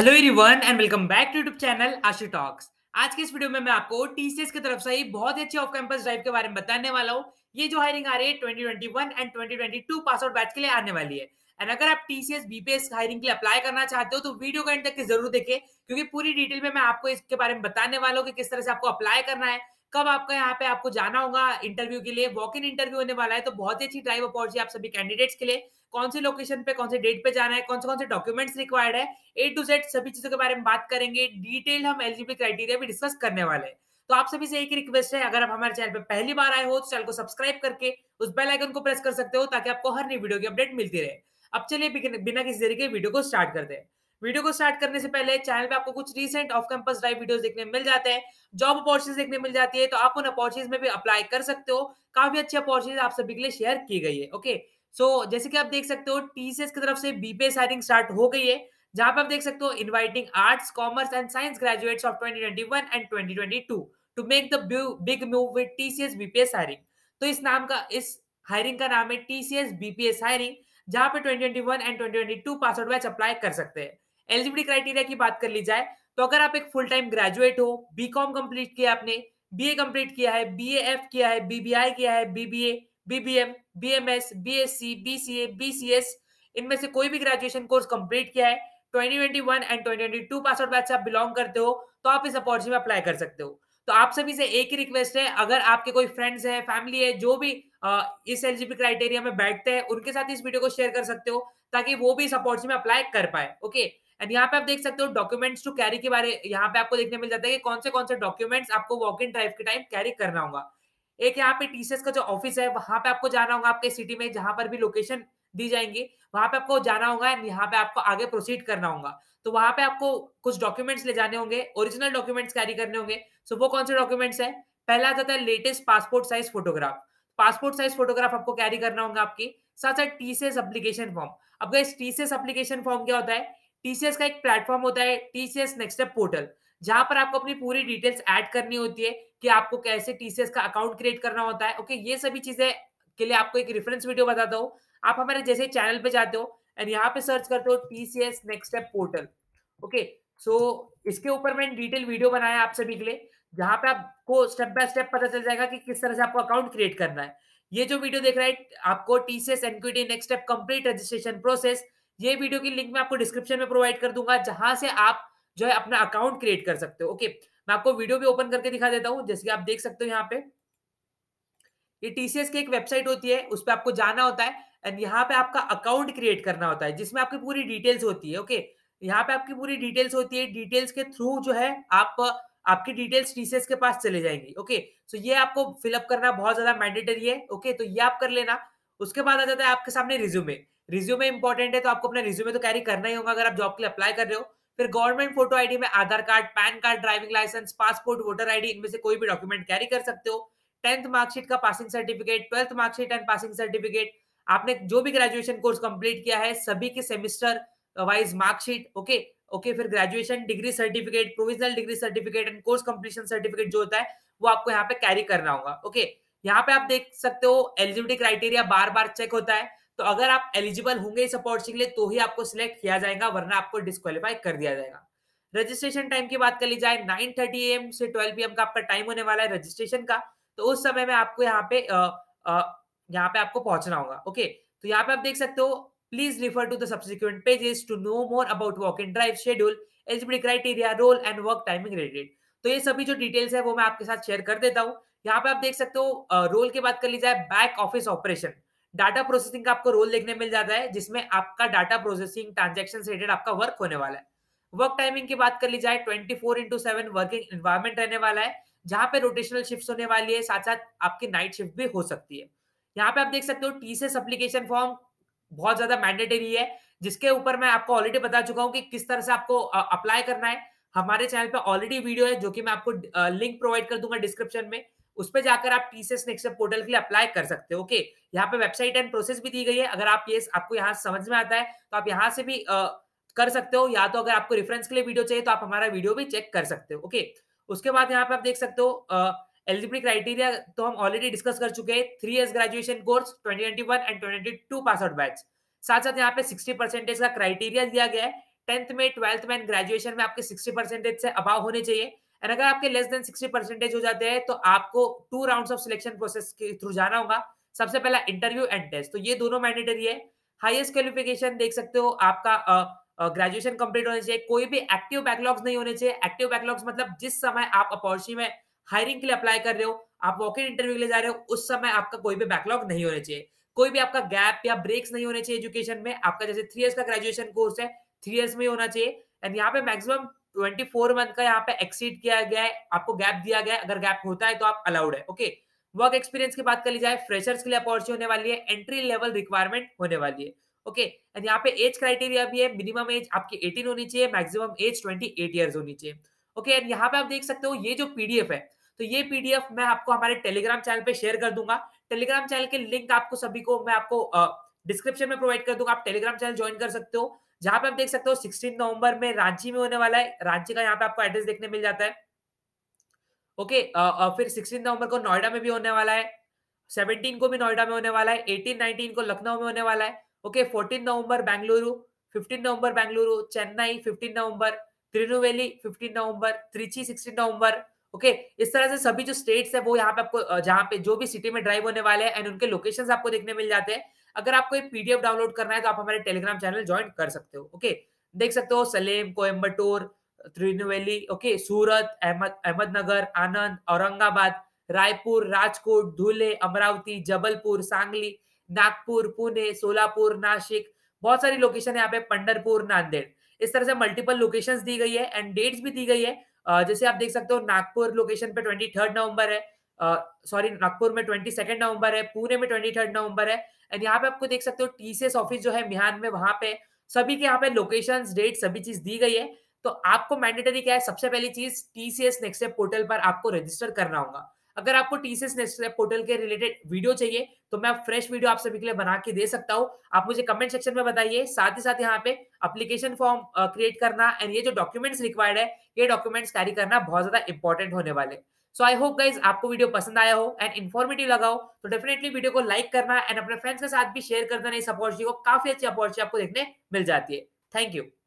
hello everyone and welcome back to YouTube channel Ashu talks आज के इस वीडियो में मैं आपको टीसीएस की तरफ से ही बहुत ही अच्छी ऑफ कैंपस ड्राइव के बारे में बताने वाला हूँ ये जो हायरिंग आ रही है 2021 एंड 2022 पास आउट बैच के लिए आने वाली है एंड अगर आप टीसीएस बीपीएस हायरिंग के लिए अप्लाई करना चाहते हो तो वीडियो का एंड तक जरूर देखे क्योंकि पूरी डिटेल में मैं आपको इसके बारे में बताने वाला हूँ कि किस तरह से आपको अप्लाई करना है कब आपका यहाँ पे आपको जाना होगा इंटरव्यू के लिए वॉक इन इंटरव्यू होने वाला है तो बहुत ही अच्छी ड्राइव अपॉर्चुनिटी आप सभी कैंडिडेट्स के लिए कौन सी लोकेशन पे कौन से डेट पे जाना है कौन से कौन से डॉक्यूमेंट्स रिक्वायर्ड है ए टू जेड सभी चीजों के बारे में बात करेंगे डिटेल हम एलिजिबिलिटी क्राइटेरिया भी डिस्कस करने वाले हैं तो आप सभी से एक रिक्वेस्ट है अगर आप हमारे चैनल पर पहली बार आए हो तो चैनल को सब्सक्राइब करके उस बेल आइकन को प्रेस कर सकते हो ताकि आपको हर नई वीडियो की अपडेट मिलती रहे अब चलिए बिना किसी तरीके वीडियो को स्टार्ट करते हैं वीडियो को स्टार्ट करने से पहले चैनल पे आपको कुछ recent off campus drive videos देखने मिल जाते हैं जॉब अपॉर्चुनिटीज देखने मिल जाती है तो आप उन अपॉर्चुनिटीज में भी अप्लाई कर सकते हो काफी अच्छी अपॉर्चुनिटीज आप सभी के लिए शेयर की गई है ओके सो so, जैसे कि आप देख सकते हो टीसीएस की तरफ से बीपीएस हायरिंग स्टार्ट हो गई है जहां पर आप देख सकते हो inviting arts commerce and science graduates of 2021 and 2022 to make the big move with TCS BPS hiring तो इस नाम का इस हायरिंग का नाम है टीसीएस बीपीएस हायरिंग जहां पे 2021 and 2022 pass out batch apply कर सकते हैं एलिजिबिलिटी क्राइटेरिया की बात कर ली जाए तो अगर आप एक फुल टाइम ग्रेजुएट हो बी कॉम कंप्लीट किया आपने बी ए कंप्लीट किया है बी एफ किया है बीबीआई किया है BBA BBM BMS BSc BCA BCS इनमें से कोई भी ग्रेजुएशन कोर्स कंप्लीट किया है 2021 एंड 2022 पास आउट बैच से आप बिलोंग करते हो तो आप इस अपॉर्चुनिटी में अप्लाई कर सकते हो तो आप सभी से एक ही रिक्वेस्ट है अगर आपके कोई फ्रेंड्स हैं फैमिली है जो भी आ, इस एलजीबी क्राइटेरिया में बैठते हैं उनके साथ इस वीडियो को शेयर कर सकते हो ताकि वो भी इस अपॉर्चुनिटी में अप्लाई कर पाए ओके एंड यहाँ पे आप देख सकते हो डॉक्यूमेंट्स टू कैरी के बारे यहाँ पे आपको देखने मिल जाता है कि कौन से कौन से डॉक्यूमेंट्स आपको वॉक इन ड्राइव के टाइम कैरी करना होगा एक यहाँ पे टीसीएस का जो ऑफिस है वहां पे आपको जाना होगा आपके सिटी में जहां पर भी लोकेशन दी जाएंगी वहां पे आपको जाना होगा एंड यहाँ पे आपको आगे प्रोसीड करना होगा तो वहां पे आपको कुछ डॉक्यूमेंट्स ले जाने होंगे ओरिजिनल डॉक्यूमेंट्स कैरी करने होंगे सो वो कौन से डॉक्यूमेंट्स है पहला जाता है latest passport size photograph passport size photograph आपको कैरी करना होगा आपकी साथ साथ टीसीएस एप्लीकेशन फॉर्म अब इस टीसीएस एप्लीकेशन फॉर्म क्या होता है टीसीएस का एक प्लेटफॉर्म होता है टीसीएस नेक्स्ट पोर्टल जहां पर आपको अपनी पूरी डिटेल्स ऐड करनी होती है कि आपको कैसे टीसीएस का अकाउंट क्रिएट करना होता है ओके ये सभी चीजें के लिए आपको एक रेफरेंस वीडियो बताता हूँ आप हमारे जैसे चैनल पे जाते हो एंड यहाँ पे सर्च करते हो TCS next step portal okay so इसके ऊपर मैंने डिटेल वीडियो बनाया आप सभी के लिए जहां पे आपको स्टेप बाय स्टेप पता चल जाएगा कि किस तरह से आपको अकाउंट क्रिएट करना है ये जो वीडियो देख रहा है आपको TCS NQT next step complete registration process ये वीडियो की लिंक मैं आपको डिस्क्रिप्शन में प्रोवाइड कर दूंगा जहां से आप जो है अपना अकाउंट क्रिएट कर सकते हो ओके मैं आपको वीडियो भी ओपन करके दिखा देता हूँ जैसे कि आप देख सकते हो यहाँ पे ये टीसीएस की एक वेबसाइट होती है उस पर आपको जाना होता है एंड यहाँ पे आपका अकाउंट क्रिएट करना होता है जिसमें आपकी पूरी डिटेल्स होती है ओके यहाँ पे आपकी पूरी डिटेल्स होती है डिटेल्स के थ्रू जो है आप आपकी डिटेल्स टीसीएस के पास चले जाएंगी ओके सो ये आपको फिलअप करना बहुत ज्यादा मैंडेटरी है ओके तो ये आप कर लेना उसके बाद आ जाता है आपके सामने रिज्यूमे रिज्यूमे इंपॉर्टेंट है तो आपको अपना रिज्यूमे तो कैरी करना ही होगा अगर आप जॉब के लिए अप्लाई कर रहे हो फिर गवर्नमेंट फोटो आईडी में Aadhaar card PAN card driving license passport voter ID इनमें से कोई भी डॉक्यूमेंट कैरी कर सकते हो टेंथ मार्कशीट का passing certificate twelfth marksheet and passing certificate आपने जो भी ग्रेजुएशन कोर्स कंप्लीट किया है सभी के semester wise marksheet okay okay फिर graduation degree certificate provisional degree certificate and course completion certificate जो होता है वो आपको यहाँ पे कैरी करना होगा ओके यहाँ पे आप देख सकते हो एलिजिबिलिटी क्राइटेरिया बार बार चेक होता है तो अगर आप एलिजिबल होंगे इस अपॉर्चुनिटी के लिए तो ही आपको सिलेक्ट किया जाएगा वरना आपको डिस्कालीफाई कर दिया जाएगा रजिस्ट्रेशन टाइम की बात कर ली जाए नाइन थर्टी एम से पी एम का आपका टाइम होने वाला है रजिस्ट्रेशन का तो उस समय में आपको यहाँ पे यहाँ पे आपको पहुंचना होगा ओके तो यहाँ पे आप देख सकते हो please refer to the subsequent pages to know more about walk in drive schedule eligibility criteria role and work timing related तो ये सभी जो डिटेल्स है वो मैं आपके साथ शेयर कर देता हूँ यहाँ पे आप देख सकते हो रोल की बात कर ली जाए back office operation data processing का आपको रोल देखने मिल जाता है जिसमें आपका डाटा प्रोसेसिंग ट्रांजेक्शन रिलेटेड आपका वर्क होने वाला है वर्क टाइमिंग की बात कर ली जाए twenty four into seven working environment रहने वाला है जहां पे रोटेशनल शिफ्ट होने वाली है साथ साथ आपकी नाइट शिफ्ट भी हो सकती है यहाँ पे आप देख सकते हो टीसीएस एप्लीकेशन फॉर्म बहुत ज्यादा मैंडेटरी है जिसके ऊपर मैं आपको ऑलरेडी बता चुका हूँ कि किस तरह से आपको अप्लाई करना है हमारे चैनल पे ऑलरेडी वीडियो है जो कि मैं आपको लिंक प्रोवाइड कर दूंगा डिस्क्रिप्शन में उस पर जाकर आप टीसीएस नेक्स्ट पोर्टल के लिए अप्लाई कर सकते हो ओके यहाँ पे वेबसाइट एंड प्रोसेस भी दी गई है अगर आप ये आपको यहाँ समझ में आता है तो आप यहाँ से भी आ, कर सकते हो या तो अगर आपको रेफरेंस के लिए वीडियो चाहिए तो आप हमारा वीडियो भी चेक कर सकते हो ओके उसके बाद यहाँ पे आप देख सकते हो एलिजिबिलिटी क्राइटेरिया तो हम ऑलरेडी डिस्कस कर चुके हैं three years graduation course twenty and twenty pass out batch साथ साथ यहाँ पे सिक्सटी परसेंटेज का क्राइटेरिया दिया गया है टेंथ में ट्वेल्थ में ग्रेजुएशन में आपके सिक्सटी परसेंटेज से अभाव होने चाहिए एंड अगर आपके लेस देन सिक्सटी परसेंटेज हो जाते हैं तो आपको two round of selection process के थ्रू जाना होगा सबसे पहला इंटरव्यू एंड टेस्ट तो ये दोनों मैंडेटरी है हाईएस्ट क्वालिफिकेशन देख सकते हो आपका ग्रेजुएशन कंप्लीट होने चाहिए कोई भी एक्टिव बैकलॉग्स नहीं होने चाहिए एक्टिव बैकलॉग्स मतलब जिस समय आप अपॉर्चुनिटी में हायरिंग के लिए अप्लाई कर रहे हो आप वॉक इन इंटरव्यू के लिए जा रहे हो उस समय आपका कोई भी बैकलॉग नहीं होने चाहिए कोई भी आपका गैप या ब्रेक्स नहीं होने चाहिए एजुकेशन में आपका जैसे थ्री ईयर्स का ग्रेजुएशन कोर्स है थ्री ईयर्स में होना चाहिए एंड यहाँ पे मैक्सिमम ट्वेंटी फोर मंथ का यहाँ पे एक्सीड किया गया है आपको गैप दिया गया है अगर गैप होता है तो आप अलाउड है ओके वर्क एक्सपीरियंस की बात कर ली जाए फ्रेशर्स के लिए अपॉर्चुनिटी होने वाली है एंट्री लेवल रिक्वायरमेंट होने वाली है ओके एंड यहाँ पे एज क्राइटेरिया भी है मिनिमम एज आपकी एटीन होनी चाहिए मैक्सिमम एज 28 इयर्स होनी चाहिए ओके एंड यहाँ पे आप देख सकते हो ये जो पीडीएफ है तो ये पीडीएफ मैं आपको हमारे टेलीग्राम चैनल पे शेयर कर दूंगा टेलीग्राम चैनल के लिंक आपको सभी को मैं आपको डिस्क्रिप्शन में प्रोवाइड कर दूंगा आप टेलीग्राम चैनल ज्वाइन कर सकते हो जहां पे आप देख सकते हो सिक्सटीन नवंबर में रांची में होने वाला है रांची का यहाँ पे आपको एड्रेस देखने मिल जाता है ओके okay, फिर सिक्सटीन नवंबर को नोएडा में भी होने वाला है सेवनटीन को भी नोएडा में होने वाला है एटीन नाइनटीन को लखनऊ में होने वाला है okay fourteen November Bengaluru fifteen November Bengaluru Chennai fifteen November Tirunelveli fifteen November Trichy sixteen November okay इस तरह से सभी जो स्टेट्स है वो यहाँ पे आपको जहाँ पे जो भी सिटी में ड्राइव होने वाले हैं एंड उनके लोकेशन आपको देखने मिल जाते हैं अगर आपको ये पीडीएफ डाउनलोड करना है तो आप हमारे टेलीग्राम चैनल ज्वाइन कर सकते हो ओके देख सकते हो सलेम कोयम्बटूर त्रिनवेली ओके सूरत अहमद अहमदनगर आनंद औरंगाबाद रायपुर राजकोट धुले अमरावती जबलपुर सांगली नागपुर पुणे सोलापुर नासिक बहुत सारी लोकेशन है यहाँ पे पंडरपुर नांदेड़ इस तरह से मल्टीपल लोकेशन दी गई है एंड डेट्स भी दी गई है जैसे आप देख सकते हो नागपुर लोकेशन पे ट्वेंटी थर्ड नवंबर है सॉरी नागपुर में ट्वेंटी सेकेंड नवंबर है पुणे में ट्वेंटी थर्ड नवंबर है एंड यहाँ पे आपको देख सकते हो टीसीएस ऑफिस जो है मिहान में वहां पे सभी के यहाँ पे लोकेशन डेट सभी चीज दी गई है तो आपको मैंडेटरी क्या है सबसे पहली चीज टीसीएस नेक्स्ट पोर्टल पर आपको रजिस्टर करना होगा अगर आपको टीसीएस पोर्टल के रिलेटेड वीडियो चाहिए तो मैं फ्रेश वीडियो आप सभी के लिए बना के दे सकता हूँ आप मुझे कमेंट सेक्शन में बताइए साथ ही साथ यहाँ पे अप्लीकेशन फॉर्म क्रिएट करना एंड ये जो डॉक्यूमेंट्स रिक्वायर्ड है ये डॉक्यूमेंट्स कैरी करना बहुत ज्यादा इंपॉर्टेंट होने वाले सो आई होप गाइज आपको वीडियो पसंद आया हो एंड इन्फॉर्मेटिव लगा हो तो डेफिनेटली वीडियो को लाइक करना एंड अपने फ्रेंड्स के साथ भी शेयर कर देना इस अपॉर्चुनिटी को काफी अच्छी अपॉर्चुनिटी आपको देखने मिल जाती है थैंक यू